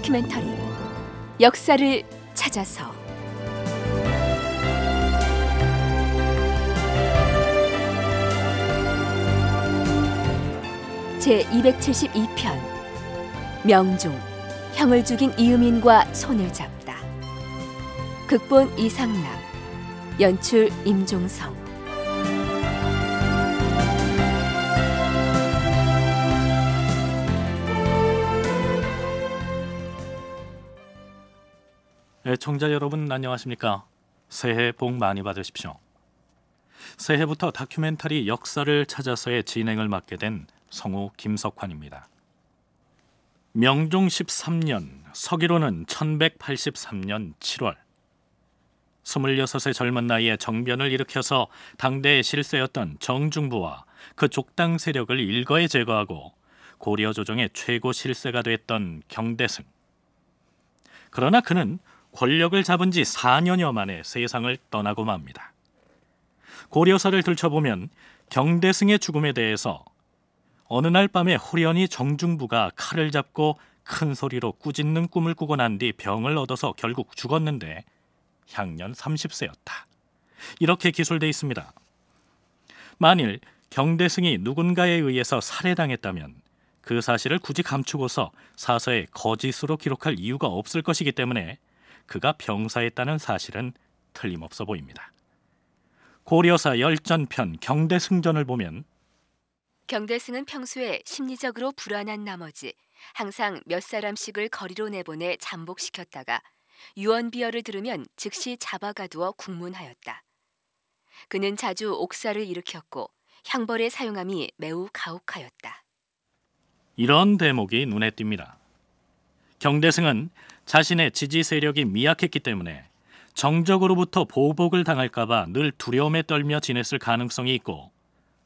다큐멘터리 역사를 찾아서 제 272편 명종 형을 죽인 이음인과 손을 잡다 극본 이상락 연출 임종성 애청자 네, 여러분 안녕하십니까? 새해 복 많이 받으십시오. 새해부터 다큐멘터리 역사를 찾아서의 진행을 맡게 된 성우 김석환입니다. 명종 13년 서기로는 1183년 7월 26세 젊은 나이에 정변을 일으켜서 당대의 실세였던 정중부와 그 족당 세력을 일거에 제거하고 고려 조정의 최고 실세가 됐던 경대승. 그러나 그는 권력을 잡은 지 4년여 만에 세상을 떠나고 맙니다. 고려사를 들춰보면 경대승의 죽음에 대해서 어느 날 밤에 호련히 정중부가 칼을 잡고 큰 소리로 꾸짖는 꿈을 꾸고 난 뒤 병을 얻어서 결국 죽었는데 향년 30세였다. 이렇게 기술돼 있습니다. 만일 경대승이 누군가에 의해서 살해당했다면 그 사실을 굳이 감추고서 사서에 거짓으로 기록할 이유가 없을 것이기 때문에 그가 병사했다는 사실은 틀림없어 보입니다. 고려사 열전편 경대승전을 보면 경대승은 평소에 심리적으로 불안한 나머지 항상 몇 사람씩을 거리로 내보내 잠복시켰다가 유언비어를 들으면 즉시 잡아가두어 국문하였다. 그는 자주 옥사를 일으켰고 향벌의 사용함이 매우 가혹하였다. 이런 대목이 눈에 띕니다. 경대승은 자신의 지지 세력이 미약했기 때문에 정적으로부터 보복을 당할까봐 늘 두려움에 떨며 지냈을 가능성이 있고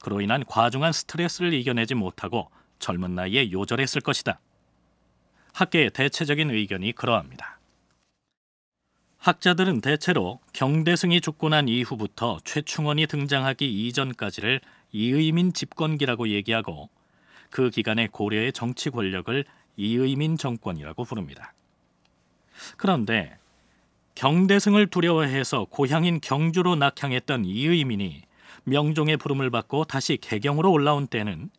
그로 인한 과중한 스트레스를 이겨내지 못하고 젊은 나이에 요절했을 것이다. 학계의 대체적인 의견이 그러합니다. 학자들은 대체로 경대승이 죽고 난 이후부터 최충원이 등장하기 이전까지를 이의민 집권기라고 얘기하고 그 기간의 고려의 정치 권력을 이의민 정권이라고 부릅니다. 그런데 경대승을 두려워해서 고향인 경주로 낙향했던 이의민이 명종의 부름을 받고 다시 개경으로 올라온 때는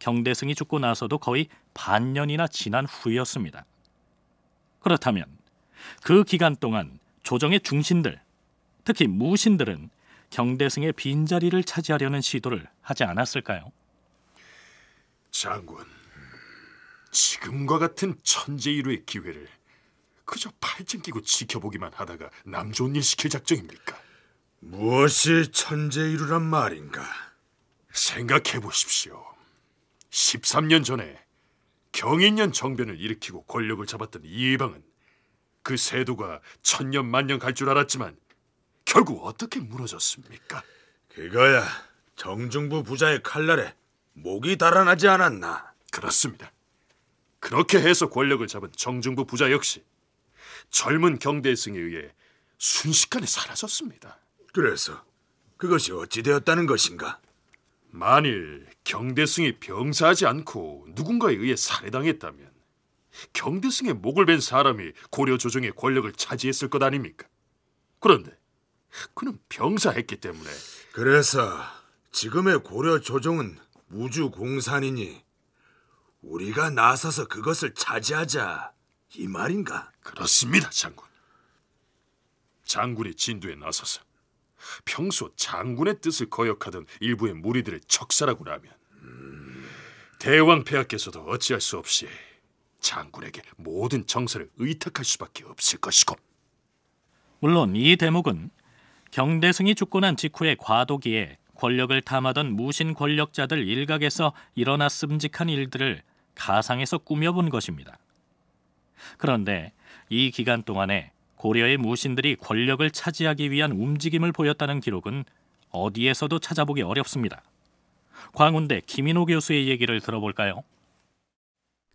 경대승이 죽고 나서도 거의 반년이나 지난 후였습니다. 그렇다면 그 기간 동안 조정의 중신들, 특히 무신들은 경대승의 빈자리를 차지하려는 시도를 하지 않았을까요? 장군, 지금과 같은 천재이루의 기회를 그저 팔짱 끼고 지켜보기만 하다가 남 좋은 일 시킬 작정입니까? 무엇이 천재이루란 말인가? 생각해 보십시오. 13년 전에 경인년 정변을 일으키고 권력을 잡았던 이방은 그 세도가 천년 만년 갈 줄 알았지만 결국 어떻게 무너졌습니까? 그거야 정중부 부자의 칼날에 목이 달아나지 않았나? 그렇습니다. 그렇게 해서 권력을 잡은 정중부 부자 역시 젊은 경대승에 의해 순식간에 사라졌습니다. 그래서 그것이 어찌 되었다는 것인가? 만일 경대승이 병사하지 않고 누군가에 의해 살해당했다면 경대승의 목을 벤 사람이 고려 조정의 권력을 차지했을 것 아닙니까? 그런데 그는 병사했기 때문에 그래서 지금의 고려 조정은 우주 공산이니 우리가 나서서 그것을 차지하자 이 말인가? 그렇습니다, 장군. 장군이 진두에 나서서 평소 장군의 뜻을 거역하던 일부의 무리들을 척살하고 하면 음... 대왕 폐하께서도 어찌할 수 없이 장군에게 모든 정서를 의탁할 수밖에 없을 것이고 물론 이 대목은 경대승이 죽고 난 직후의 과도기에 권력을 탐하던 무신 권력자들 일각에서 일어났음직한 일들을 가상에서 꾸며본 것입니다. 그런데 이 기간 동안에 고려의 무신들이 권력을 차지하기 위한 움직임을 보였다는 기록은 어디에서도 찾아보기 어렵습니다. 광운대 김인호 교수의 얘기를 들어볼까요?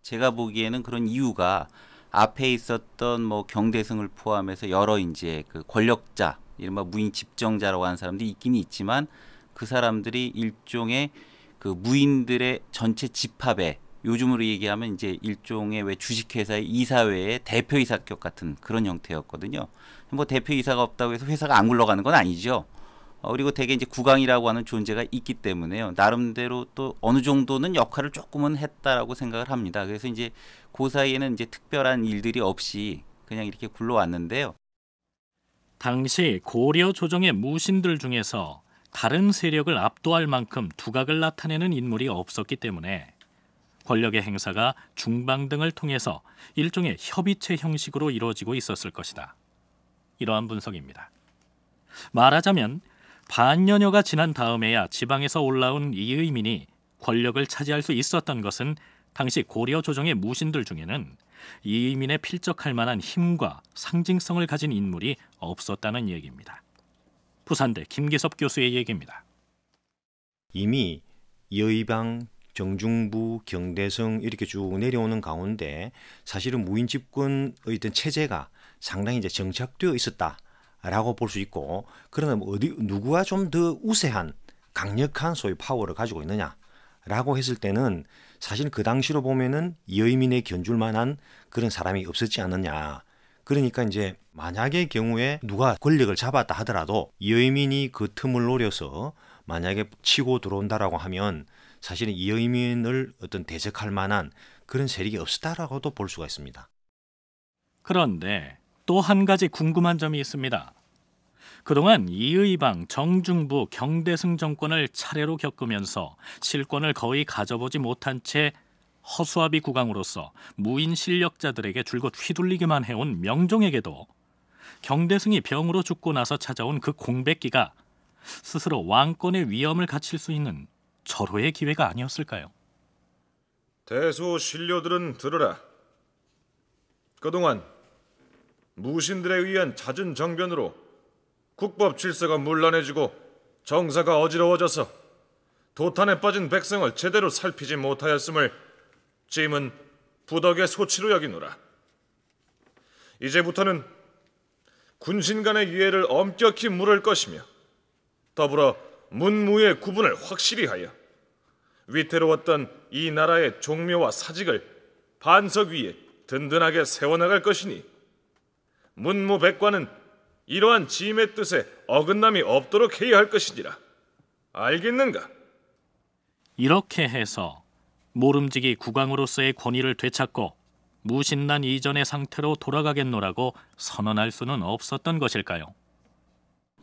제가 보기에는 그런 이유가 앞에 있었던 뭐 경대승을 포함해서 여러 이제 그 권력자, 이른바 무인 집정자라고 하는 사람들이 있긴 있지만 그 사람들이 일종의 그 무인들의 전체 집합에 요즘으로 얘기하면 이제 일종의 왜 주식회사의 이사회의 대표이사격 같은 그런 형태였거든요. 뭐 대표이사가 없다고 해서 회사가 안 굴러가는 건 아니죠. 어, 그리고 대개 이제 구강이라고 하는 존재가 있기 때문에요. 나름대로 또 어느 정도는 역할을 조금은 했다라고 생각을 합니다. 그래서 이제 그 사이에는 이제 특별한 일들이 없이 그냥 이렇게 굴러왔는데요. 당시 고려 조정의 무신들 중에서 다른 세력을 압도할 만큼 두각을 나타내는 인물이 없었기 때문에 권력의 행사가 중방 등을 통해서 일종의 협의체 형식으로 이루어지고 있었을 것이다. 이러한 분석입니다. 말하자면 반년여가 지난 다음에야 지방에서 올라온 이의민이 권력을 차지할 수 있었던 것은 당시 고려 조정의 무신들 중에는 이의민에 필적할 만한 힘과 상징성을 가진 인물이 없었다는 얘기입니다. 부산대 김기섭 교수의 얘기입니다. 이미 여의방 정중부, 경대성 이렇게 쭉 내려오는 가운데 사실은 무인 집권의 어떤 체제가 상당히 이제 정착되어 있었다라고 볼 수 있고 그러나 뭐 어디 누구가좀 더 우세한 강력한 소위 파워를 가지고 있느냐라고 했을 때는 사실 그 당시로 보면은 여의민에 견줄 만한 그런 사람이 없었지 않느냐. 그러니까 이제 만약의 경우에 누가 권력을 잡았다 하더라도 여의민이 그 틈을 노려서 만약에 치고 들어온다라고 하면 사실은 이의민을 어떤 대적할 만한 그런 세력이 없었다라고도 볼 수가 있습니다. 그런데 또 한 가지 궁금한 점이 있습니다. 그동안 이의방, 정중부, 경대승 정권을 차례로 겪으면서 실권을 거의 가져보지 못한 채 허수아비 국왕으로서 무인 실력자들에게 줄곧 휘둘리기만 해온 명종에게도 경대승이 병으로 죽고 나서 찾아온 그 공백기가 스스로 왕권의 위험을 갖출 수 있는 절호의 기회가 아니었을까요? 대소 신료들은 들으라. 그동안 무신들에 의한 잦은 정변으로 국법 질서가 물란해지고 정사가 어지러워져서 도탄에 빠진 백성을 제대로 살피지 못하였음을 짐은 부덕의 소치로 여기노라. 이제부터는 군신 간의 이해를 엄격히 물을 것이며 더불어 문무의 구분을 확실히 하여 위태로웠던 이 나라의 종묘와 사직을 반석 위에 든든하게 세워나갈 것이니 문무 백관은 이러한 짐의 뜻에 어긋남이 없도록 해야 할 것이니라. 알겠는가? 이렇게 해서 모름지기 국왕으로서의 권위를 되찾고 무신난 이전의 상태로 돌아가겠노라고 선언할 수는 없었던 것일까요?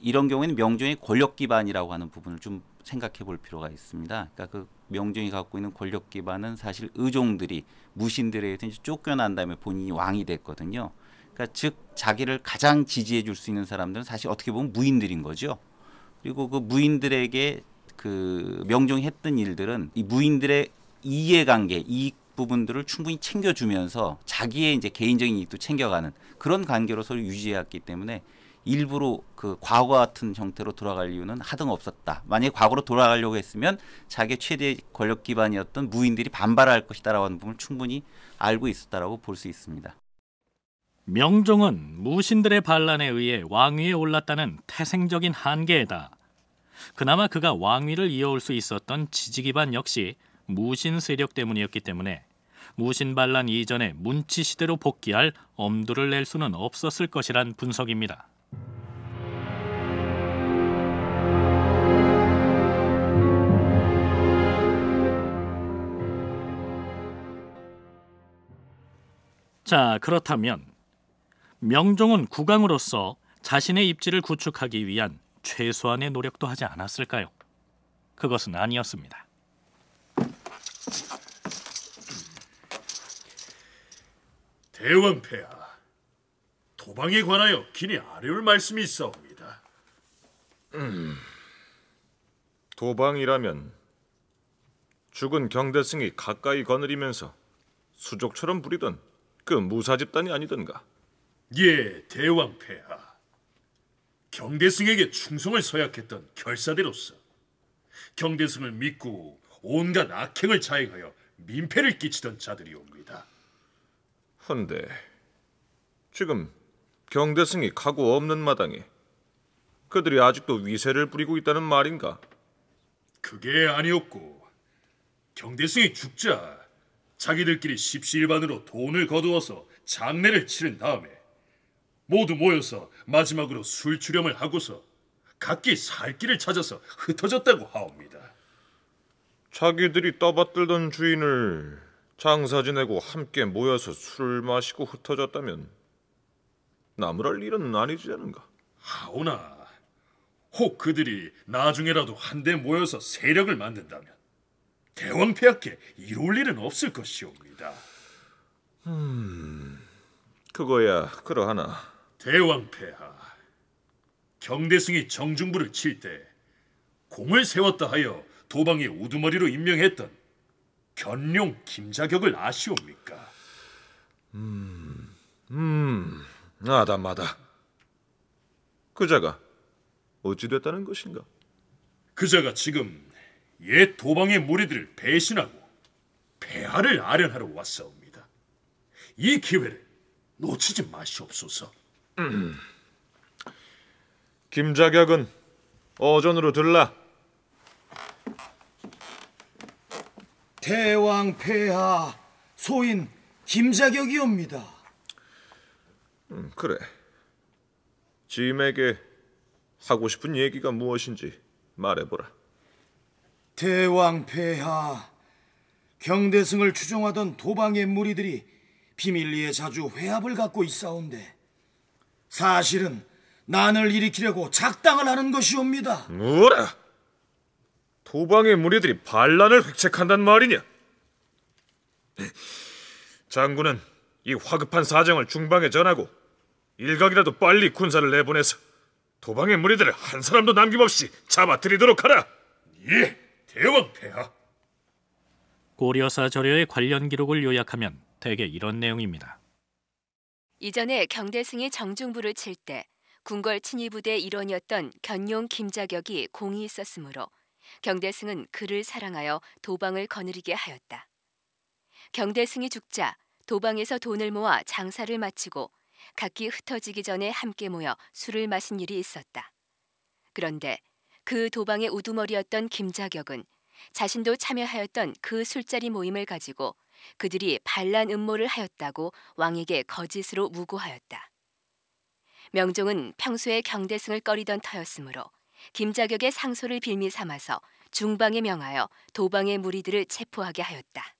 이런 경우에는 명종의 권력 기반이라고 하는 부분을 좀 생각해 볼 필요가 있습니다. 그러니까 그 명중이 갖고 있는 권력 기반은 사실 의종들이 무신들에 의해서 쫓겨난 다음에 본인이 왕이 됐거든요. 그러니까 즉 자기를 가장 지지해 줄 수 있는 사람들은 사실 어떻게 보면 무인들인 거죠. 그리고 그 무인들에게 그 명중했던 일들은 이 무인들의 이해관계, 이익 부분들을 충분히 챙겨주면서 자기의 이제 개인적인 이익도 챙겨가는 그런 관계로 서 유지해왔기 때문에 일부러 그 과거 같은 형태로 돌아갈 이유는 하등 없었다. 만약에 과거로 돌아가려고 했으면 자기 의 최대 권력 기반이었던 무인들이 반발할 것이다라는 고하 부분을 충분히 알고 있었다라고 볼 수 있습니다. 명종은 무신들의 반란에 의해 왕위에 올랐다는 태생적인 한계에다 그나마 그가 왕위를 이어올 수 있었던 지지 기반 역시 무신 세력 때문이었기 때문에 무신 반란 이전에 문치 시대로 복귀할 엄두를 낼 수는 없었을 것이란 분석입니다. 자, 그렇다면 명종은 국왕으로서 자신의 입지를 구축하기 위한 최소한의 노력도 하지 않았을까요? 그것은 아니었습니다. 대왕패야, 도방에 관하여 긴히 아뢰울 말씀이 있사옵니다. 음, 도방이라면 죽은 경대승이 가까이 거느리면서 수족처럼 부리던 그 무사 집단이 아니던가? 예, 대왕 폐하. 경대승에게 충성을 서약했던 결사대로서 경대승을 믿고 온갖 악행을 자행하여 민폐를 끼치던 자들이옵니다. 헌데 지금 경대승이 각오 없는 마당에 그들이 아직도 위세를 부리고 있다는 말인가? 그게 아니었고 경대승이 죽자 자기들끼리 십시일반으로 돈을 거두어서 장례를 치른 다음에 모두 모여서 마지막으로 술출염을 하고서 각기 살 길을 찾아서 흩어졌다고 하옵니다. 자기들이 떠받들던 주인을 장사 지내고 함께 모여서 술 마시고 흩어졌다면 나무랄 일은 아니지 않은가? 하오나 혹 그들이 나중에라도 한데 모여서 세력을 만든다면 대원폐하께 이룰 일은 없을 것이옵니다. 음, 그거야 그러하나. 대왕폐하 경대승이 정중부를 칠 때 공을 세웠다 하여 도방의 우두머리로 임명했던 견룡 김자격을 아시옵니까? 음, 음. 아담마다 그자가 어찌됐다는 것인가? 그자가 지금 옛 도방의 무리들을 배신하고 폐하를 아련하러 왔사옵니다. 이 기회를 놓치지 마시옵소서. 음. 김자격은 어전으로 들라. 대왕 폐하 소인 김자격이옵니다. 음, 그래. 짐에게 하고 싶은 얘기가 무엇인지 말해보라. 대왕 폐하, 경대승을 추종하던 도방의 무리들이 비밀리에 자주 회합을 갖고 있사온데 사실은 난을 일으키려고 작당을 하는 것이옵니다. 뭐라? 도방의 무리들이 반란을 획책한단 말이냐? 네. 장군은 이 화급한 사정을 중방에 전하고 일각이라도 빨리 군사를 내보내서 도방의 무리들을 한 사람도 남김없이 잡아들이도록 하라. 예, 대왕 폐하. 고려사 저려의 관련 기록을 요약하면 대개 이런 내용입니다. 이전에 경대승이 정중부를 칠 때 궁궐 친위부대 일원이었던 견용 김자격이 공이 있었으므로 경대승은 그를 사랑하여 도방을 거느리게 하였다. 경대승이 죽자 도방에서 돈을 모아 장사를 마치고 각기 흩어지기 전에 함께 모여 술을 마신 일이 있었다. 그런데 그 도방의 우두머리였던 김자격은 자신도 참여하였던 그 술자리 모임을 가지고 그들이 반란 음모를 하였다고 왕에게 거짓으로 무고하였다. 명종은 평소에 경대승을 꺼리던 터였으므로 김자격의 상소를 빌미 삼아서 중방에 명하여 도방의 무리들을 체포하게 하였다.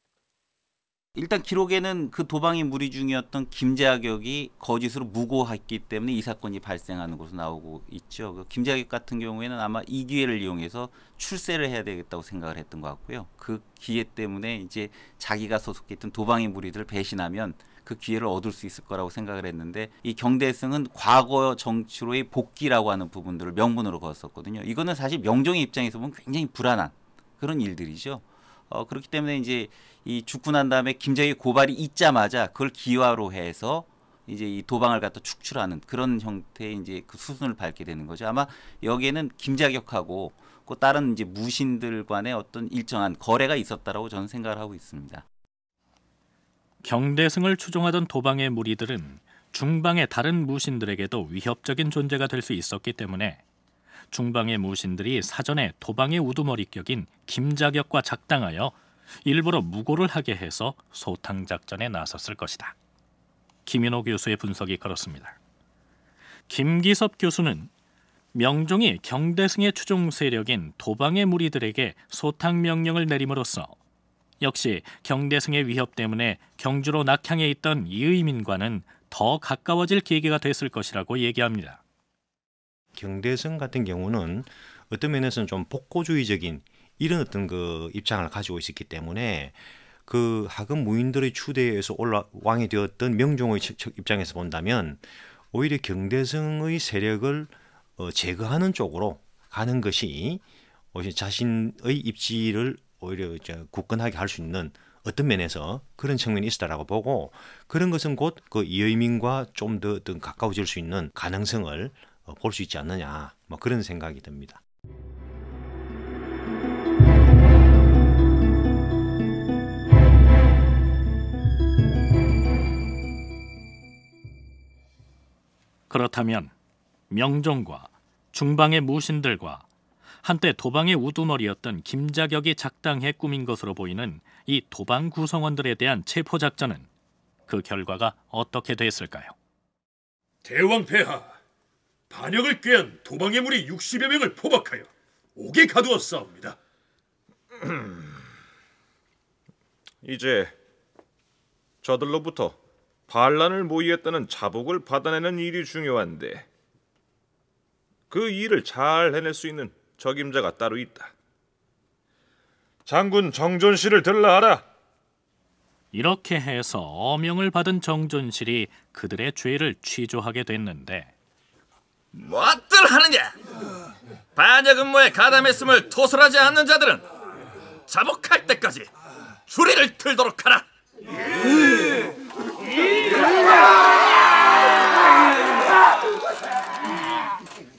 일단 기록에는 그도방의 무리 중이었던 김자격이 거짓으로 무고했기 때문에 이 사건이 발생하는 것으로 나오고 있죠. 그 김자격 같은 경우에는 아마 이 기회를 이용해서 출세를 해야 되겠다고 생각을 했던 것 같고요. 그 기회 때문에 이제 자기가 소속했던 도방의 무리들을 배신하면 그 기회를 얻을 수 있을 거라고 생각을 했는데 이 경대승은 과거 정치로의 복귀라고 하는 부분들을 명분으로 거었었거든요 이거는 사실 명종의 입장에서 보면 굉장히 불안한 그런 일들이죠. 어, 그렇기 때문에 이제 이 죽고 난 다음에 김정희 고발이 있자마자 그걸 기화로 해서 이제 이 도방을 갖다 축출하는 그런 형태의 이제 그 수순을 밟게 되는 거죠. 아마 여기에는 김자격하고 그 다른 이제 무신들 간의 어떤 일정한 거래가 있었다라고 저는 생각을 하고 있습니다. 경대승을 추종하던 도방의 무리들은 중방의 다른 무신들에게도 위협적인 존재가 될 수 있었기 때문에 중방의 무신들이 사전에 도방의 우두머리격인 김자격과 작당하여 일부러 무고를 하게 해서 소탕 작전에 나섰을 것이다. 김인호 교수의 분석이 그렇습니다. 김기섭 교수는 명종이 경대승의 추종 세력인 도방의 무리들에게 소탕 명령을 내림으로써 역시 경대승의 위협 때문에 경주로 낙향해 있던 이의민과는 더 가까워질 계기가 됐을 것이라고 얘기합니다. 경대승 같은 경우는 어떤 면에서는 좀 복고주의적인 이런 어떤 그 입장을 가지고 있었기 때문에 그 하금 무인들의 추대에서 올라 왕이 되었던 명종의 입장에서 본다면 오히려 경대성의 세력을 어, 제거하는 쪽으로 가는 것이 오히려 자신의 입지를 오히려 이제 굳건하게 할 수 있는 어떤 면에서 그런 측면이 있었다라고 보고 그런 것은 곧 그 이의민과 좀 더 가까워질 수 있는 가능성을 어, 볼수 있지 않느냐 뭐 그런 생각이 듭니다. 그렇다면 명종과 중방의 무신들과 한때 도방의 우두머리였던 김자격이 작당해 꾸민 것으로 보이는 이 도방 구성원들에 대한 체포 작전은 그 결과가 어떻게 됐을까요? 대왕 폐하 반역을 꾀한 도방의 무리 60여 명을 포박하여 옥에 가두었사옵니다 이제 저들로부터 반란을 모의했다는 자복을 받아내는 일이 중요한데 그 일을 잘 해낼 수 있는 적임자가 따로 있다. 장군 정존실을 들라 하라. 이렇게 해서 어명을 받은 정존실이 그들의 죄를 취조하게 됐는데 뭣들 하느냐? 반역 근무에 가담했음을 토설하지 않는 자들은 자복할 때까지 주리를 틀도록 하라. 예!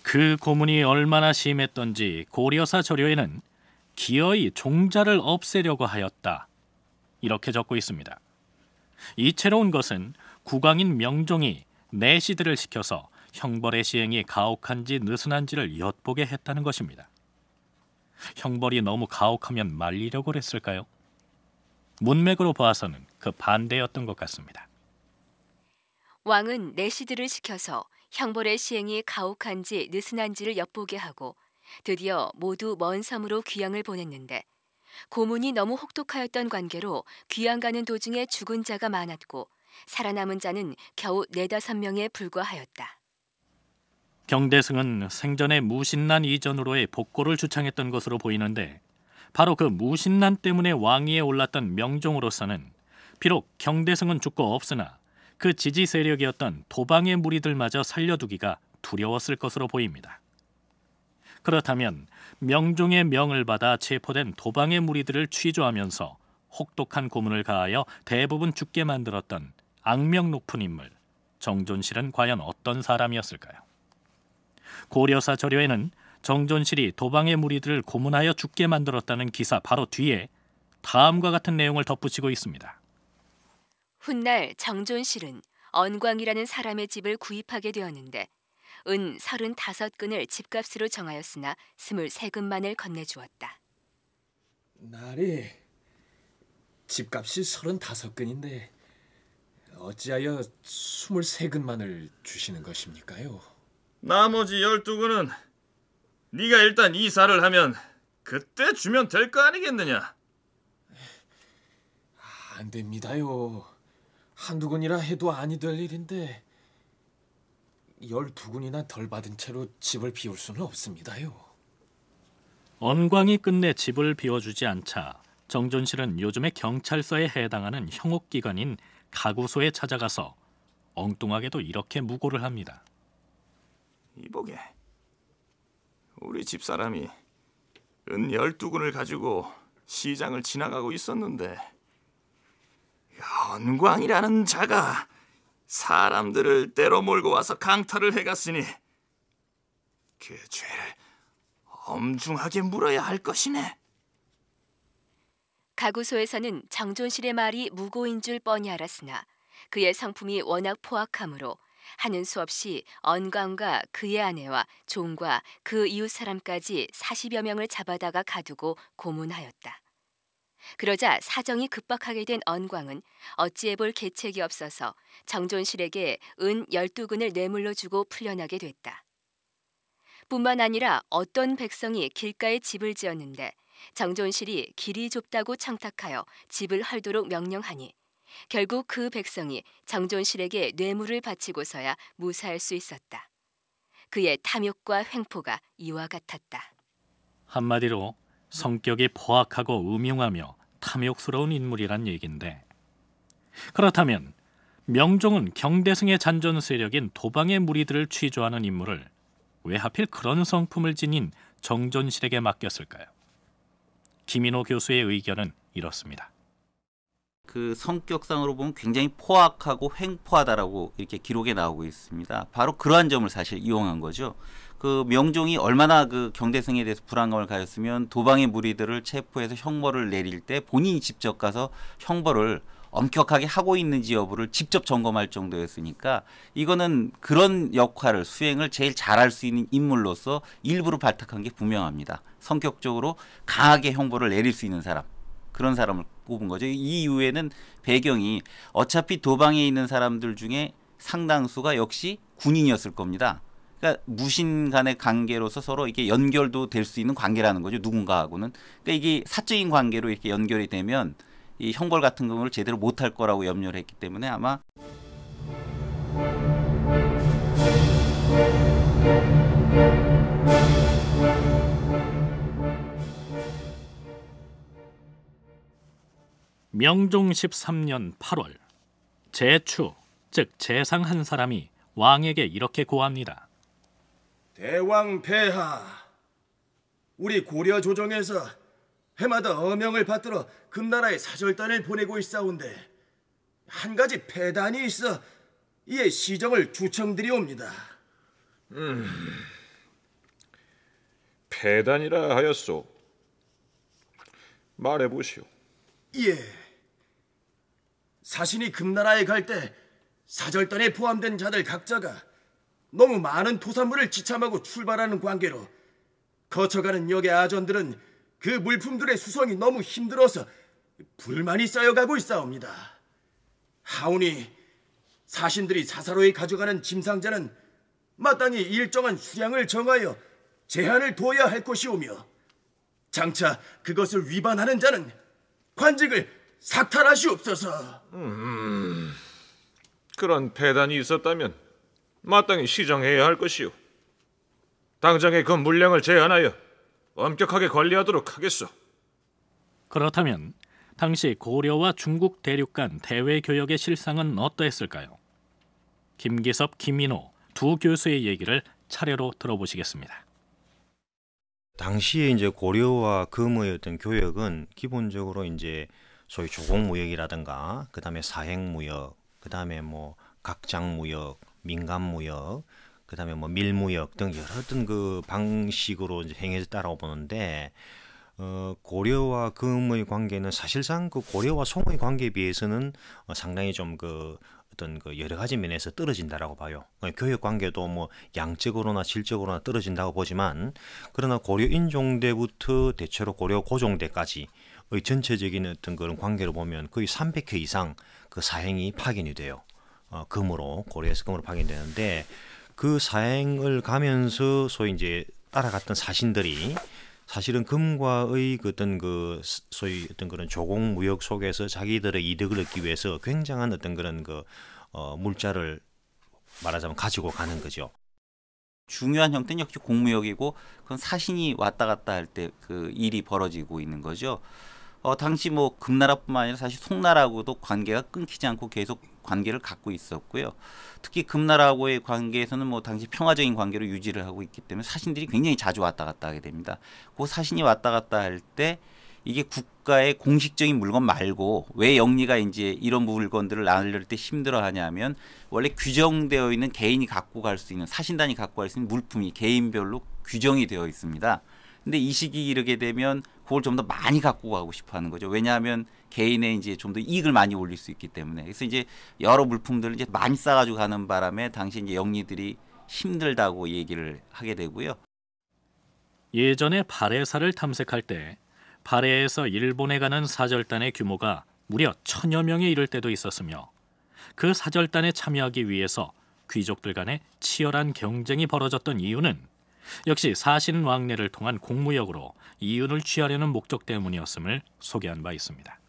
그 고문이 얼마나 심했던지 고려사 저료에는 기어이 종자를 없애려고 하였다. 이렇게 적고 있습니다. 이채로운 것은 국왕인 명종이 내시들을 시켜서 형벌의 시행이 가혹한지 느슨한지를 엿보게 했다는 것입니다. 형벌이 너무 가혹하면 말리려고 했을까요? 문맥으로 보아서는 그 반대였던 것 같습니다. 왕은 내시들을 시켜서 형벌의 시행이 가혹한지 느슨한지를 엿보게 하고 드디어 모두 먼 섬으로 귀양을 보냈는데 고문이 너무 혹독하였던 관계로 귀양 가는 도중에 죽은 자가 많았고 살아남은 자는 겨우 네다섯 명에 불과하였다. 경대승은 생전에 무신난 이전으로의 복고를 주창했던 것으로 보이는데 바로 그 무신난 때문에 왕위에 올랐던 명종으로서는 비록 경대승은 죽고 없으나 그 지지 세력이었던 도방의 무리들마저 살려두기가 두려웠을 것으로 보입니다. 그렇다면 명종의 명을 받아 체포된 도방의 무리들을 취조하면서 혹독한 고문을 가하여 대부분 죽게 만들었던 악명 높은 인물 정존실은 과연 어떤 사람이었을까요? 고려사 저료에는 정존실이 도방의 무리들을 고문하여 죽게 만들었다는 기사 바로 뒤에 다음과 같은 내용을 덧붙이고 있습니다. 훗날 정존실은 언광이라는 사람의 집을 구입하게 되었는데 은 35근을 집값으로 정하였으나 23근만을 건네주었다. 나리 집값이 35근인데 어찌하여 23근만을 주시는 것입니까요? 나머지 12근은 네가 일단 이사를 하면 그때 주면 될 거 아니겠느냐? 안 됩니다요. 한두 군이라 해도 아니 될 일인데 열두 군이나 덜 받은 채로 집을 비울 수는 없습니다요. 언광이 끝내 집을 비워주지 않자 정존실은 요즘의 경찰서에 해당하는 형옥기관인 가구소에 찾아가서 엉뚱하게도 이렇게 무고를 합니다. 이보게, 우리 집사람이 은 열두 군을 가지고 시장을 지나가고 있었는데 언광이라는 자가 사람들을 때로 몰고 와서 강탈을 해갔으니 그 죄를 엄중하게 물어야 할 것이네. 가구소에서는 정존실의 말이 무고인 줄 뻔히 알았으나 그의 성품이 워낙 포악하므로 하는 수 없이 언광과 그의 아내와 종과 그 이웃 사람까지 40여 명을 잡아다가 가두고 고문하였다. 그러자 사정이 급박하게 된 언광은 어찌해 볼 계책이 없어서 정존실에게 은1 2 근을 뇌물로 주고 풀려나게 됐다. 뿐만 아니라 어떤 백성이 길가에 집을 지었는데 정존실이 길이 좁다고 청탁하여 집을 헐도록 명령하니 결국 그 백성이 정존실에게 뇌물을 바치고서야 무사할 수 있었다. 그의 탐욕과 횡포가 이와 같았다. 한마디로 성격이 포악하고 음흉하며 탐욕스러운 인물이란 얘긴데 그렇다면 명종은 경대승의 잔존 세력인 도방의 무리들을 취조하는 인물을 왜 하필 그런 성품을 지닌 정존실에게 맡겼을까요? 김인호 교수의 의견은 이렇습니다. 그 성격상으로 보면 굉장히 포악하고 횡포하다라고 이렇게 기록에 나오고 있습니다. 바로 그러한 점을 사실 이용한 거죠. 그 명종이 얼마나 그 경대성에 대해서 불안감을 가졌으면 도방의 무리들을 체포해서 형벌을 내릴 때 본인이 직접 가서 형벌을 엄격하게 하고 있는지 여부를 직접 점검할 정도였으니까 이거는 그런 역할을 수행을 제일 잘할 수 있는 인물로서 일부러 발탁한 게 분명합니다. 성격적으로 강하게 형벌을 내릴 수 있는 사람 그런 사람을 꼽은 거죠. 이 이후에는 배경이 어차피 도방에 있는 사람들 중에 상당수가 역시 군인이었을 겁니다. 그러니까 무신 간의 관계로서 서로 이게 연결도 될 수 있는 관계라는 거죠. 누군가하고는. 그러니까 이게 사적인 관계로 이렇게 연결이 되면 이 형벌 같은 경우를 제대로 못 할 거라고 염려를 했기 때문에 아마 명종 13년 8월 제추 즉 재상 한 사람이 왕에게 이렇게 고합니다. 대왕 폐하 우리 고려 조정에서 해마다 어명을 받들어 금나라에 사절단을 보내고 있사온데 한 가지 폐단이 있어 이에 시정을 주청드리옵니다. 음, 폐단이라 하였소. 말해 보시오. 예. 사신이 금나라에 갈 때 사절단에 포함된 자들 각자가 너무 많은 토산물을 지참하고 출발하는 관계로 거쳐가는 역의 아전들은 그 물품들의 수송이 너무 힘들어서 불만이 쌓여가고 있사옵니다. 하오니 사신들이 사사로이 가져가는 짐상자는 마땅히 일정한 수량을 정하여 제한을 둬야 할 것이오며 장차 그것을 위반하는 자는 관직을 삭탈하시옵소서. 음, 그런 폐단이 있었다면 마땅히 시정해야 할 것이오. 당장의 그 물량을 제한하여 엄격하게 관리하도록 하겠소. 그렇다면 당시 고려와 중국 대륙 간 대외 교역의 실상은 어떠했을까요? 김기섭, 김민호 두 교수의 얘기를 차례로 들어보시겠습니다. 당시에 이제 고려와 금의 어떤 교역은 기본적으로 이제 소위 조공 무역이라든가 그다음에 사행 무역, 그다음에 뭐 각장 무역 민간무역, 그 다음에 뭐 밀무역 등 여러 등그 방식으로 이제 행해져 따라오는데, 어, 고려와 금의 관계는 사실상 그 고려와 송의 관계에 비해서는 어, 상당히 좀 그 어떤 그 여러 가지 면에서 떨어진다라고 봐요. 어, 교육 관계도 뭐 양적으로나 질적으로나 떨어진다고 보지만 그러나 고려 인종대부터 대체로 고려 고종대까지의 전체적인 어떤 그런 관계로 보면 거의 300회 이상 그 사행이 파견이 돼요. 어, 금으로 고려해서 금으로 파견되는데 그 사행을 가면서 소위 이제 따라갔던 사신들이 사실은 금과의 그 어떤 그 소위 어떤 그런 조공 무역 속에서 자기들의 이득을 얻기 위해서 굉장한 어떤 그런 그 어, 물자를 말하자면 가지고 가는 거죠. 중요한 형태는 역시 공무역이고 그건 사신이 왔다 갔다 할 때 그 일이 벌어지고 있는 거죠. 어, 당시 뭐 금나라뿐만 아니라 사실 송나라하고도 관계가 끊기지 않고 계속 관계를 갖고 있었고요. 특히 금나라하고의 관계에서는 뭐 당시 평화적인 관계로 유지를 하고 있기 때문에 사신들이 굉장히 자주 왔다 갔다 하게 됩니다. 그 사신이 왔다 갔다 할 때 이게 국가의 공식적인 물건 말고 왜 영리가 이제 이런 물건들을 나눌 때 힘들어하냐면 원래 규정되어 있는 개인이 갖고 갈 수 있는 사신단이 갖고 갈 수 있는 물품이 개인별로 규정이 되어 있습니다. 근데 이 시기 이르게 되면 그걸 좀 더 많이 갖고 가고 싶어 하는 거죠. 왜냐하면 개인의 이제 좀 더 이익을 많이 올릴 수 있기 때문에. 그래서 이제 여러 물품들을 이제 많이 싸가지고 가는 바람에 당시 이제 영리들이 힘들다고 얘기를 하게 되고요. 예전에 발해사를 탐색할 때 발해에서 일본에 가는 사절단의 규모가 무려 천여 명에 이를 때도 있었으며 그 사절단에 참여하기 위해서 귀족들 간의 치열한 경쟁이 벌어졌던 이유는 역시 사신 왕래를 통한 공무역으로 이윤을 취하려는 목적 때문이었음을 소개한 바 있습니다.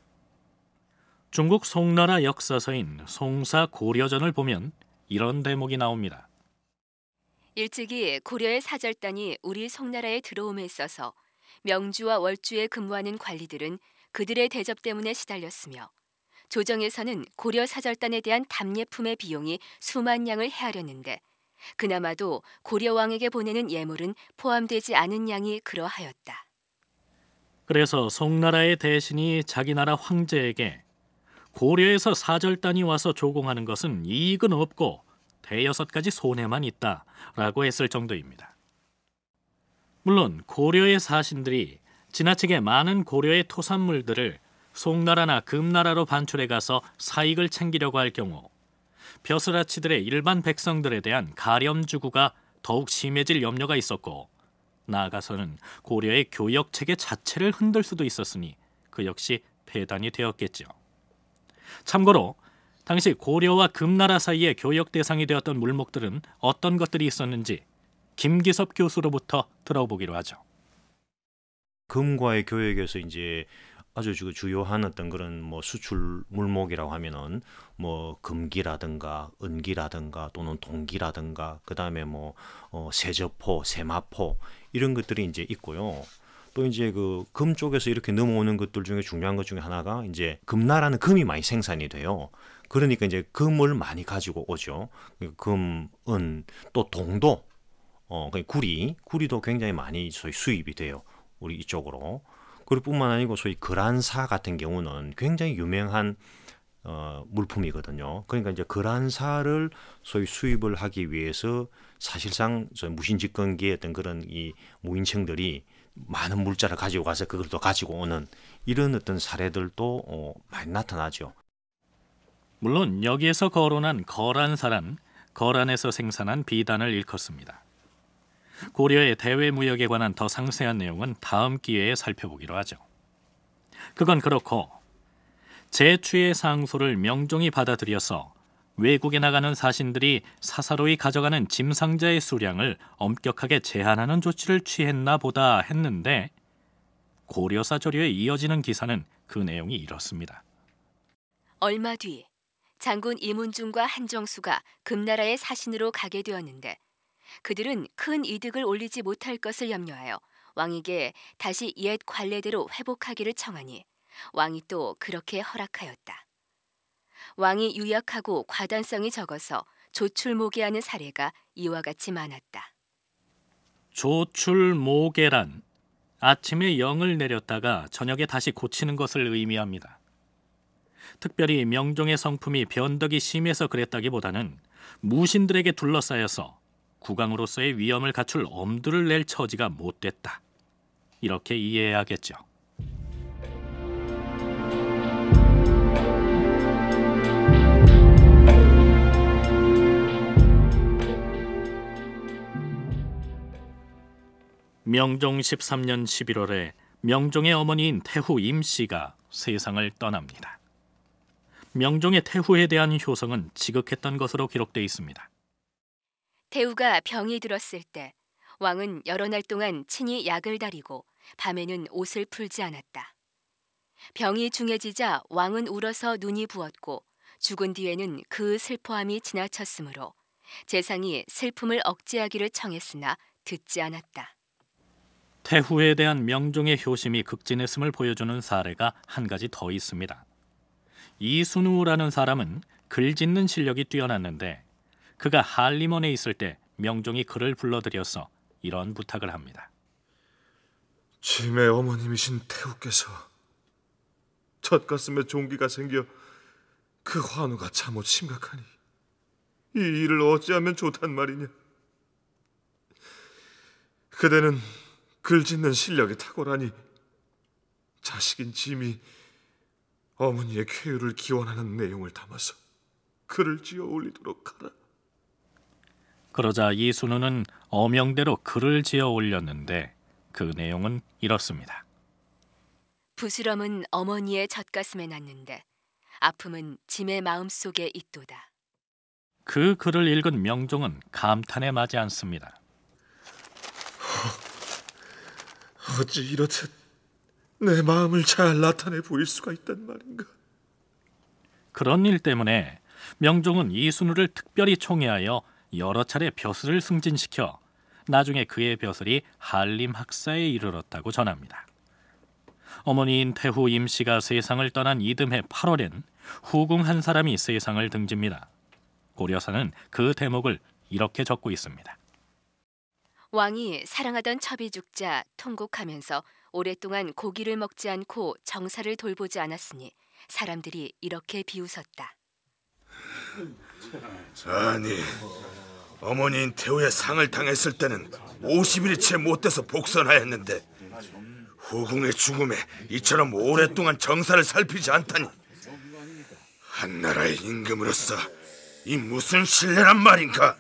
중국 송나라 역사서인 송사 고려전을 보면 이런 대목이 나옵니다. 일찍이 고려의 사절단이 우리 송나라에 들어옴에 있어서 명주와 월주에 근무하는 관리들은 그들의 대접 때문에 시달렸으며 조정에서는 고려 사절단에 대한 답례품의 비용이 수만 양을 헤아렸는데 그나마도 고려 왕에게 보내는 예물은 포함되지 않은 양이 그러하였다. 그래서 송나라의 대신이 자기 나라 황제에게 고려에서 사절단이 와서 조공하는 것은 이익은 없고 대여섯 가지 손해만 있다라고 했을 정도입니다. 물론 고려의 사신들이 지나치게 많은 고려의 토산물들을 송나라나 금나라로 반출해 가서 사익을 챙기려고 할 경우 벼슬아치들의 일반 백성들에 대한 가렴 주구가 더욱 심해질 염려가 있었고 나아가서는 고려의 교역 체계 자체를 흔들 수도 있었으니 그 역시 폐단이 되었겠죠. 참고로 당시 고려와 금나라 사이의 교역 대상이 되었던 물목들은 어떤 것들이 있었는지 김기섭 교수로부터 들어보기로 하죠. 금과의 교역에서 이제 아 주, 주요한 어떤 그런 뭐 수출 물목이라고 하면은 뭐 금기라든가 은기라든가 또는 동기라든가 그다음에 뭐 어, 세저포, 세마포 이런 것들이 이제 있고요. 또 이제 그 금 쪽에서 이렇게 넘어오는 것들 중에 중요한 것 중에 하나가 이제 금나라는 금이 많이 생산이 돼요. 그러니까 이제 금을 많이 가지고 오죠. 그러니까 금, 은, 또 동도, 어, 그러니까 구리, 구리도 굉장히 많이 소위 수입이 돼요. 우리 이쪽으로. 그리고 뿐만 아니고 소위 그란사 같은 경우는 굉장히 유명한 어, 물품이거든요. 그러니까 이제 그란사를 소위 수입을 하기 위해서 사실상 무신집권기의 어떤 그런 이 무인층들이 많은 물자를 가지고 가서 그걸 또 가지고 오는 이런 어떤 사례들도 어, 많이 나타나죠. 물론 여기에서 거론한 거란사란 거란에서 생산한 비단을 일컫습니다. 고려의 대외 무역에 관한 더 상세한 내용은 다음 기회에 살펴보기로 하죠. 그건 그렇고 제추의 상소를 명종이 받아들여서 외국에 나가는 사신들이 사사로이 가져가는 짐상자의 수량을 엄격하게 제한하는 조치를 취했나 보다 했는데 고려사 조류에 이어지는 기사는 그 내용이 이렇습니다. 얼마 뒤 장군 이문중과 한정수가 금나라의 사신으로 가게 되었는데 그들은 큰 이득을 올리지 못할 것을 염려하여 왕에게 다시 옛 관례대로 회복하기를 청하니 왕이 또 그렇게 허락하였다. 왕이 유약하고 과단성이 적어서 조출모개 하는 사례가 이와 같이 많았다. 조출모개란 아침에 영을 내렸다가 저녁에 다시 고치는 것을 의미합니다. 특별히 명종의 성품이 변덕이 심해서 그랬다기보다는 무신들에게 둘러싸여서 국왕으로서의 위험을 갖출 엄두를 낼 처지가 못됐다. 이렇게 이해해야겠죠. 명종 13년 11월에 명종의 어머니인 태후 임씨가 세상을 떠납니다. 명종의 태후에 대한 효성은 지극했던 것으로 기록돼 있습니다. 태후가 병이 들었을 때 왕은 여러 날 동안 친히 약을 다리고 밤에는 옷을 풀지 않았다. 병이 중해지자 왕은 울어서 눈이 부었고 죽은 뒤에는 그 슬퍼함이 지나쳤으므로 재상이 슬픔을 억제하기를 청했으나 듣지 않았다. 태후에 대한 명종의 효심이 극진했음을 보여주는 사례가 한 가지 더 있습니다. 이순우라는 사람은 글 짓는 실력이 뛰어났는데 그가 한림원에 있을 때 명종이 그를 불러들여서 이런 부탁을 합니다. 짐의 어머님이신 태후께서 젖가슴에 종기가 생겨 그 환우가 참못 심각하니 이 일을 어찌하면 좋단 말이냐. 그대는 글짓는 실력이 탁월하니 자식인 짐이 어머니의 쾌유를 기원하는 내용을 담아서 글을 지어 올리도록 하라. 그러자 이순우는 어명대로 글을 지어 올렸는데 그 내용은 이렇습니다. 부스럼은 어머니의 젖가슴에 났는데 아픔은 짐의 마음속에 있도다. 그 글을 읽은 명종은 감탄에 마지 않습니다. 어찌 이렇듯 내 마음을 잘 나타내 보일 수가 있단 말인가. 그런 일 때문에 명종은 이순우를 특별히 총애하여 여러 차례 벼슬을 승진시켜 나중에 그의 벼슬이 한림 학사에 이르렀다고 전합니다. 어머니인 태후 임씨가 세상을 떠난 이듬해 8월엔 후궁 한 사람이 세상을 등집니다. 고려사는 그 대목을 이렇게 적고 있습니다. 왕이 사랑하던 첩이 죽자 통곡하면서 오랫동안 고기를 먹지 않고 정사를 돌보지 않았으니 사람들이 이렇게 비웃었다. 자니 어머니인 태우의 상을 당했을 때는 50일이 채못 돼서 복선하였는데 후궁의 죽음에 이처럼 오랫동안 정사를 살피지 않다니 한나라의 임금으로서 이 무슨 신뢰란 말인가?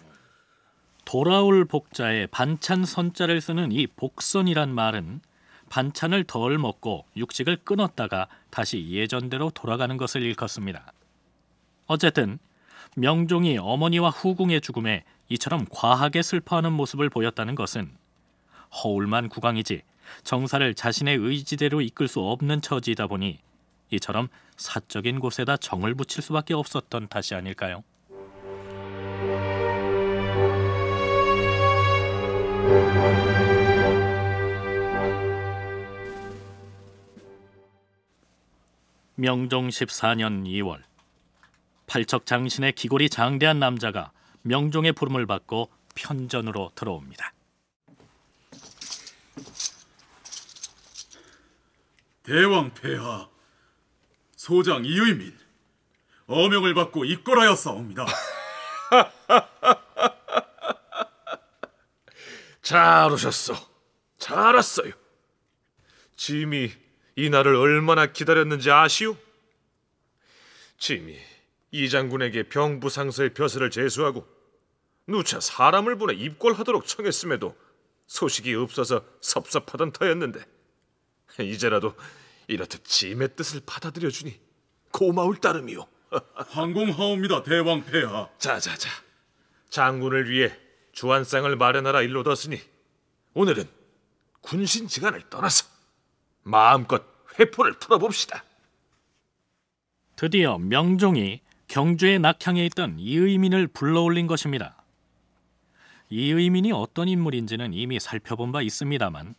돌아올 복자에 반찬 선자를 쓰는 이 복선이란 말은 반찬을 덜 먹고 육식을 끊었다가 다시 예전대로 돌아가는 것을 일컫습니다. 어쨌든 명종이 어머니와 후궁의 죽음에 이처럼 과하게 슬퍼하는 모습을 보였다는 것은 허울만 국왕이지 정사를 자신의 의지대로 이끌 수 없는 처지이다 보니 이처럼 사적인 곳에다 정을 붙일 수밖에 없었던 탓이 아닐까요? 명종 14년 2월 팔척 장신의 기골이 장대한 남자가 명종의 부름을 받고 편전으로 들어옵니다. 대왕 폐하 소장 이의민 어명을 받고 입궐하여 싸웁니다. 잘 오셨어. 잘 왔어요. 짐이 이 날을 얼마나 기다렸는지 아시오? 짐이 이 장군에게 병부상서의 벼슬을 제수하고 누차 사람을 보내 입궐하도록 청했음에도 소식이 없어서 섭섭하던 터였는데 이제라도 이렇듯 짐의 뜻을 받아들여 주니 고마울 따름이오. 황공하옵니다 대왕 폐하. 자자자 장군을 위해 주한상을 마련하라 일로뒀으니 오늘은 군신 지간을 떠나서 마음껏 회포를 풀어봅시다. 드디어 명종이 경주의 낙향에 있던 이의민을 불러올린 것입니다. 이의민이 어떤 인물인지는 이미 살펴본 바 있습니다만